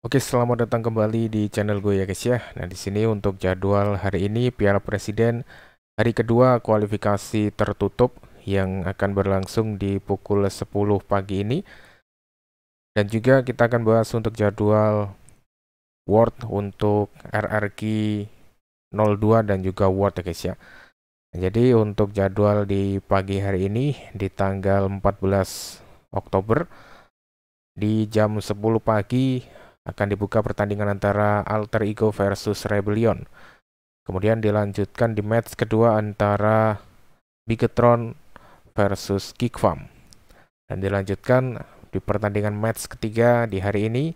Oke, selamat datang kembali di channel gue ya guys ya. Nah, di sini untuk jadwal hari ini Piala Presiden hari kedua kualifikasi tertutup yang akan berlangsung di pukul 10 pagi ini. Dan juga kita akan bahas untuk jadwal World untuk RRQ 02 dan juga World ya guys ya. jadi untuk jadwal di pagi hari ini di tanggal 14 Oktober di jam 10 pagi akan dibuka pertandingan antara Alter Ego versus Rebellion. Kemudian dilanjutkan di match kedua antara Bigetron versus Geek Farm. Dan dilanjutkan di pertandingan match ketiga di hari ini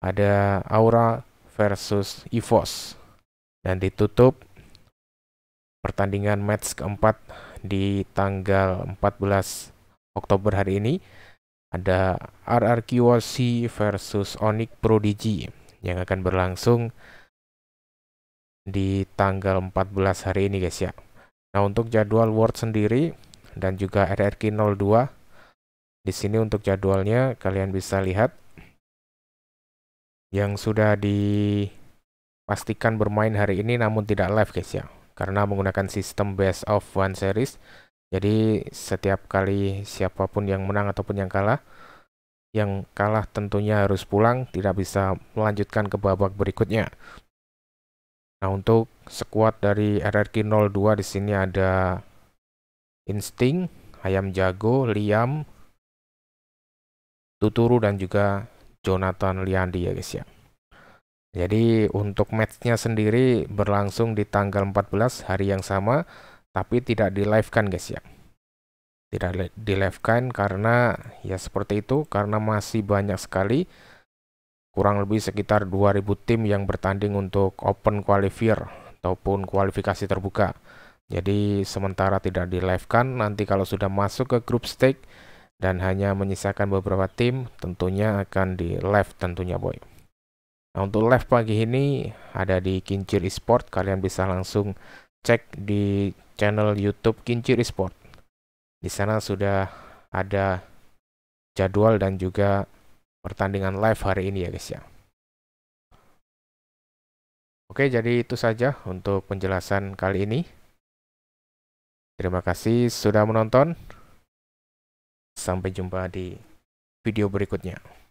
ada Aura versus EVOS. Dan ditutup pertandingan match keempat di tanggal 14 Oktober hari ini ada RRQOC versus Onyx Prodigy yang akan berlangsung di tanggal 14 hari ini guys ya. Nah, untuk jadwal World sendiri dan juga RRQ 02 di sini untuk jadwalnya kalian bisa lihat yang sudah dipastikan bermain hari ini namun tidak live guys ya karena menggunakan sistem best of one series jadi setiap kali siapapun yang menang ataupun yang kalah, yang kalah tentunya harus pulang, tidak bisa melanjutkan ke babak berikutnya. Nah, untuk sekuat dari RRQ 02 di sini ada Insting, Ayam Jago, Liam, Tuturu dan juga Jonathan Liandi ya guys ya. Jadi untuk matchnya sendiri berlangsung di tanggal 14 hari yang sama tapi tidak di live kan guys ya tidak di live kan karena ya seperti itu karena masih banyak sekali kurang lebih sekitar 2000 tim yang bertanding untuk open qualifier ataupun kualifikasi terbuka jadi sementara tidak di live kan nanti kalau sudah masuk ke grup stake dan hanya menyisakan beberapa tim tentunya akan di live tentunya boy Nah, untuk live pagi ini ada di Kincir Esport, kalian bisa langsung cek di channel YouTube Kincir Sport. Di sana sudah ada jadwal dan juga pertandingan live hari ini ya guys ya. Oke, jadi itu saja untuk penjelasan kali ini. Terima kasih sudah menonton. Sampai jumpa di video berikutnya.